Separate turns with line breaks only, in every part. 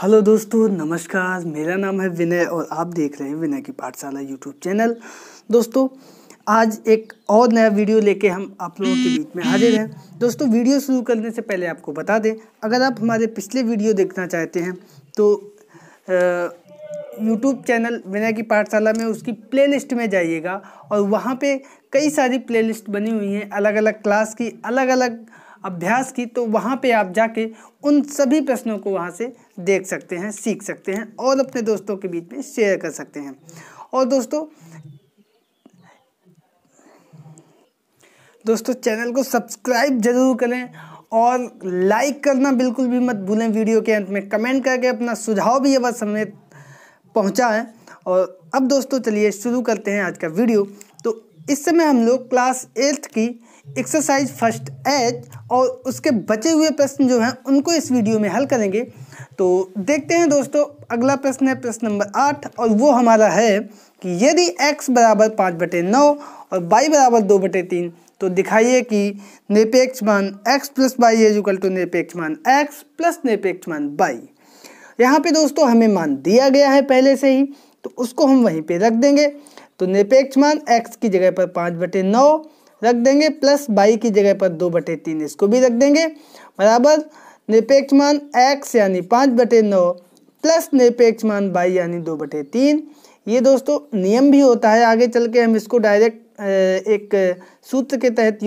hello दोस्तों नमस्कार मेरा नाम है विनय और आप देख रहे हैं विनय की पाठशाला यूट्यूब चैनल दोस्तों आज एक और नया वीडियो लेके हम आप लोगों के बीच में हाजिर हैं दोस्तों वीडियो शुरू करने से पहले आपको बता दें अगर आप हमारे पिछले वीडियो देखना चाहते हैं तो यूट्यूब चैनल विनय की पाठशाला में उसकी प्ले में जाइएगा और वहाँ पर कई सारी प्ले बनी हुई हैं अलग अलग क्लास की अलग अलग अभ्यास की तो वहाँ पे आप जाके उन सभी प्रश्नों को वहाँ से देख सकते हैं सीख सकते हैं और अपने दोस्तों के बीच में शेयर कर सकते हैं और दोस्तों दोस्तों चैनल को सब्सक्राइब जरूर करें और लाइक करना बिल्कुल भी मत भूलें वीडियो के अंत में कमेंट करके अपना सुझाव भी अब समय पहुँचा है और अब दोस्तों चलिए शुरू करते हैं आज का वीडियो तो इस समय हम लोग क्लास एट्थ की एक्सरसाइज फर्स्ट एच और उसके बचे हुए प्रश्न जो हैं उनको इस वीडियो में हल करेंगे तो देखते हैं दोस्तों अगला प्रश्न है प्रश्न नंबर आठ और वो हमारा है कि यदि x बराबर पाँच बटे नौ और y बराबर दो बटे तीन तो दिखाइए कि निरपेक्ष मान x plus Y is equal to निरपेक्ष मान x प्लस निरपेक्ष मान बाई यहाँ पे दोस्तों हमें मान दिया गया है पहले से ही तो उसको हम वहीं पे रख देंगे तो निरपेक्ष मान एक्स की जगह पर पाँच बटे नौ रख देंगे प्लस बाई की जगह पर दो बटे तीन इसको भी रख देंगे बराबर निरपेक्ष मान एक्स यानी पाँच बटे नौ प्लस निरपेक्ष मान बाई यानी दो बटे तीन ये दोस्तों नियम भी होता है आगे चल के हम इसको डायरेक्ट एक सूत्र के तहत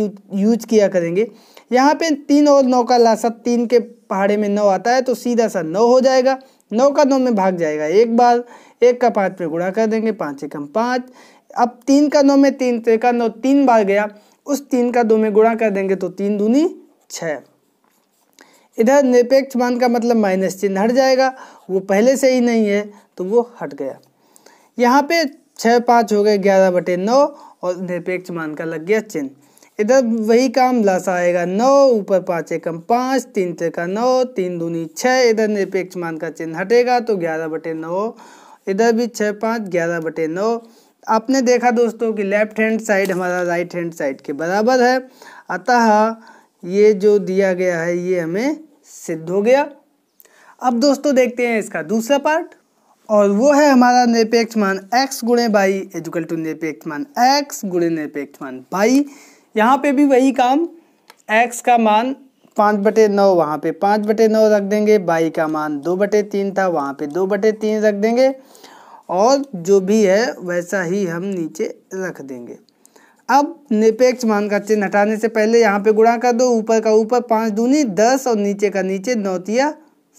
यूज किया करेंगे यहाँ पे तीन और नौ का लाशा तीन के पहाड़े में नौ आता है तो सीधा सा नौ हो जाएगा नौ का नौ में भाग जाएगा एक बार एक का पाँच में गुणा कर देंगे पाँच एकम पाँच अब तीन का नौ में तीन तो का नौ तीन बार गया उस तीन का दो में गुणा कर देंगे तो तीन दूनी छ इधर निरपेक्ष मान का मतलब माइनस चिन्ह हट जाएगा वो पहले से ही नहीं है तो वो हट गया यहाँ पे छः पाँच हो गए ग्यारह बटे नौ और निरपेक्ष मान का लग गया चिन्ह इधर वही काम लासा आएगा नौ ऊपर पाँच एकम पाँच तीन तो का नौ तीन दूनी छः इधर निरपेक्ष मान का चिन्ह हटेगा तो ग्यारह बटे नौ इधर भी छः पाँच ग्यारह बटे नौ आपने देखा दोस्तों कि लेफ्ट हैंड साइड हमारा राइट हैंड साइड के बराबर है अतः ये जो दिया गया है ये हमें सिद्ध हो गया अब दोस्तों देखते हैं इसका दूसरा पार्ट और वो है हमारा निरपेक्ष मान x गुणे बाई एजुकल टू निरपेक्ष मान x गुणे निरपेक्ष मान बाई यहाँ पे भी वही काम x का मान पाँच बटे नौ वहाँ पे पाँच बटे नौ रख देंगे बाई का मान दो बटे तीन था वहाँ पे दो बटे तीन रख देंगे और जो भी है वैसा ही हम नीचे रख देंगे अब निरपेक्ष मान का चिन्ह हटाने से पहले यहाँ पे गुणा कर दो ऊपर का ऊपर पाँच दूनी दस और नीचे का नीचे नौतिया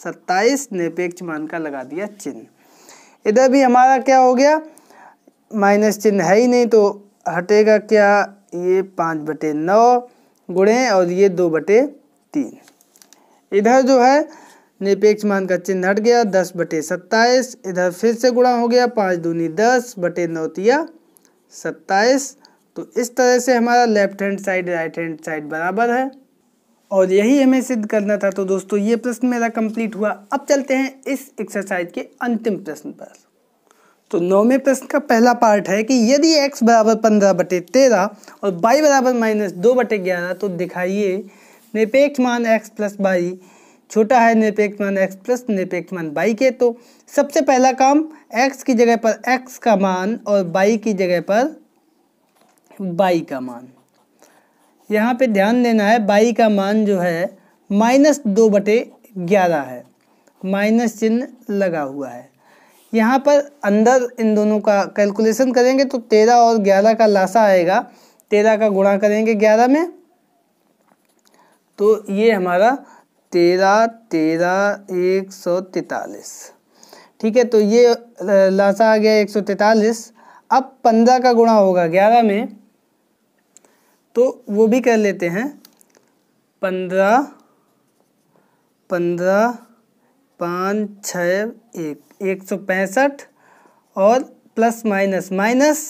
सत्ताईस निरपेक्ष मान का लगा दिया चिन्ह इधर भी हमारा क्या हो गया माइनस चिन्ह है ही नहीं तो हटेगा क्या ये पाँच बटे नौ गुणे और ये दो बटे तीन इधर जो है निरपेक्ष मान का चिन्ह हट गया दस बटे सत्ताईस इधर फिर से गुणा हो गया पाँच दूनी दस बटे नौतिया सत्ताईस तो इस तरह से हमारा left hand side right hand side बराबर है और यही हमें सिद्ध करना था तो दोस्तों ये प्रश्न मेरा कंप्लीट हुआ अब चलते हैं इस एक्सरसाइज के अंतिम प्रश्न पर तो नौवें प्रश्न का पहला पार्ट है कि यदि x बराबर पंद्रह बटे तेरह और y बराबर माइनस दो बटे ग्यारह तो दिखाइए निरपेक्ष मान x प्लस बाई छोटा है निरपेक्ष मान एक्स प्लस निरपेक्ष मान बाई के तो सबसे पहला काम एक्स की जगह पर एक्स का मान और बाई की जगह पर बाई का मान यहाँ पे ध्यान देना है बाई का मान जो है माइनस दो बटे ग्यारह है माइनस चिन्ह लगा हुआ है यहाँ पर अंदर इन दोनों का कैलकुलेशन करेंगे तो तेरह और ग्यारह का लाशा आएगा तेरह का गुणा करेंगे ग्यारह में तो ये हमारा तेरह तेरह एक सौ तैतालीस ठीक है तो ये लासा आ गया एक सौ तैतालीस अब पंद्रह का गुणा होगा ग्यारह में तो वो भी कर लेते हैं पंद्रह पंद्रह पाँच छ एक एक सौ पैंसठ और प्लस माइनस माइनस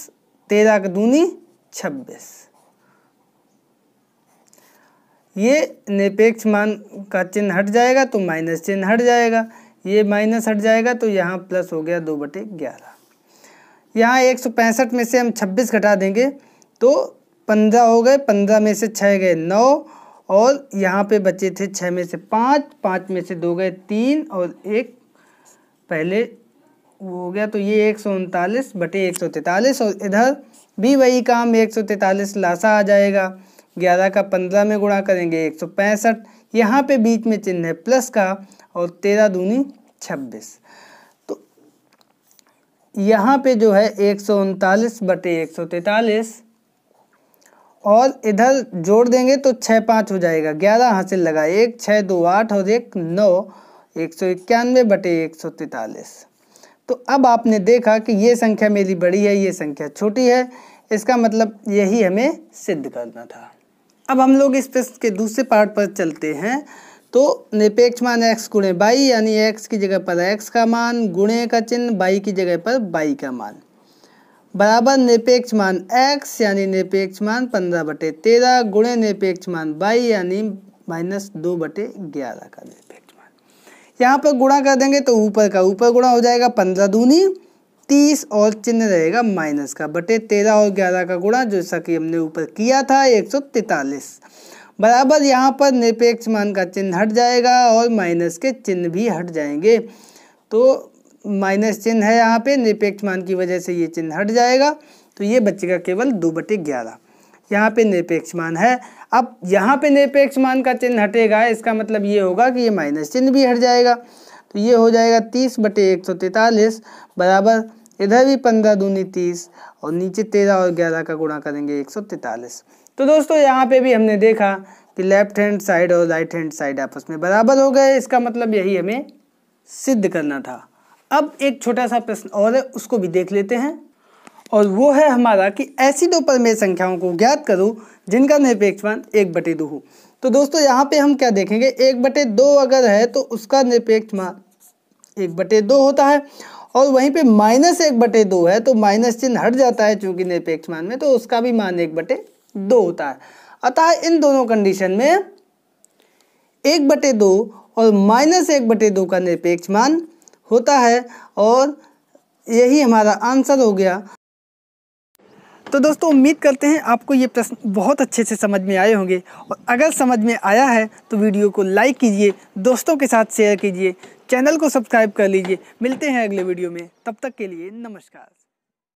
तेरह का दूनी छब्बीस ये निरपेक्ष मान का चिन्ह हट जाएगा तो माइनस चिन्ह हट जाएगा ये माइनस हट जाएगा तो यहाँ प्लस हो गया दो बटे ग्यारह यहाँ एक सौ पैंसठ में से हम छब्बीस घटा देंगे तो पंद्रह हो गए पंद्रह में से छः गए नौ और यहाँ पे बचे थे छः में से पाँच पाँच में से दो गए तीन और एक पहले वो हो गया तो ये एक सौ उनतालीस बटे एक सौ तैंतालीस और इधर भी वही काम एक सौ तैंतालीस लाशा आ जाएगा ग्यारह का पंद्रह में गुणा करेंगे एक सौ पैंसठ यहाँ पे बीच में चिन्ह है प्लस का और तेरह दूनी छब्बीस तो यहाँ पे जो है एक सौ उनतालीस बटे एक सौ तैतालीस और इधर जोड़ देंगे तो छः पाँच हो जाएगा ग्यारह हासिल लगा एक छः दो आठ और एक नौ एक सौ इक्यानवे बटे एक सौ तैतालीस तो अब आपने देखा कि ये संख्या मेरी बड़ी है ये संख्या छोटी है इसका मतलब यही हमें सिद्ध करना था अब हम लोग इस प्रश्न के दूसरे पार्ट पर चलते हैं तो निरपेक्ष मान एक्स गुणे बाई यानी एक्स की जगह पर एक्स का मान गुणे का चिन्ह बाई की जगह पर बाई का मान बराबर निरपेक्ष मान एक्स यानी निरपेक्ष मान पंद्रह बटे तेरह गुणे निरपेक्ष मान बाई यानी माइनस दो बटे ग्यारह का निरपेक्ष मान यहाँ पर गुणा कर देंगे तो ऊपर का ऊपर गुणा हो जाएगा पंद्रह दूनी तीस और चिन्ह रहेगा माइनस का बटे तेरह और ग्यारह का गुणा जैसा कि हमने ऊपर किया था एक सौ तैतालीस बराबर यहाँ पर निरपेक्ष मान का चिन्ह हट जाएगा और माइनस के चिन्ह भी हट जाएंगे तो माइनस चिन्ह है यहाँ पे निरपेक्ष मान की वजह से ये चिन्ह हट जाएगा तो ये बचेगा केवल दो बटे ग्यारह यहाँ पे निरपेक्ष मान है अब यहाँ पे निरपेक्ष मान का चिन्ह हटेगा इसका मतलब ये होगा कि ये माइनस चिन्ह भी हट जाएगा तो ये हो जाएगा तीस बटे एक सौ तैंतालीस बराबर इधर भी पंद्रह दूनी तीस और नीचे तेरह और ग्यारह का गुणा करेंगे एक सौ तैंतालीस तो दोस्तों यहाँ पे भी हमने देखा कि लेफ्ट हैंड साइड और राइट हैंड साइड आपस में बराबर हो गए इसका मतलब यही हमें सिद्ध करना था अब एक छोटा सा प्रश्न और है उसको भी देख लेते हैं और वो है हमारा कि ऐसी दो परमेय संख्याओं को ज्ञात करो जिनका निरपेक्ष मान एक बटे दो हो तो दोस्तों यहाँ पे हम क्या देखेंगे एक बटे दो अगर है तो उसका निरपेक्ष मान एक बटे दो होता है और वहीं पे माइनस एक बटे दो है तो माइनस चिन्ह हट जाता है चूंकि निरपेक्ष मान में तो उसका भी मान एक बटे दो होता है अतः इन दोनों कंडीशन में एक बटे दो और माइनस एक बटे दो का निरपेक्ष मान होता है और यही हमारा आंसर हो गया तो दोस्तों उम्मीद करते हैं आपको ये प्रश्न बहुत अच्छे से समझ में आए होंगे और अगर समझ में आया है तो वीडियो को लाइक कीजिए दोस्तों के साथ शेयर कीजिए चैनल को सब्सक्राइब कर लीजिए मिलते हैं अगले वीडियो में तब तक के लिए नमस्कार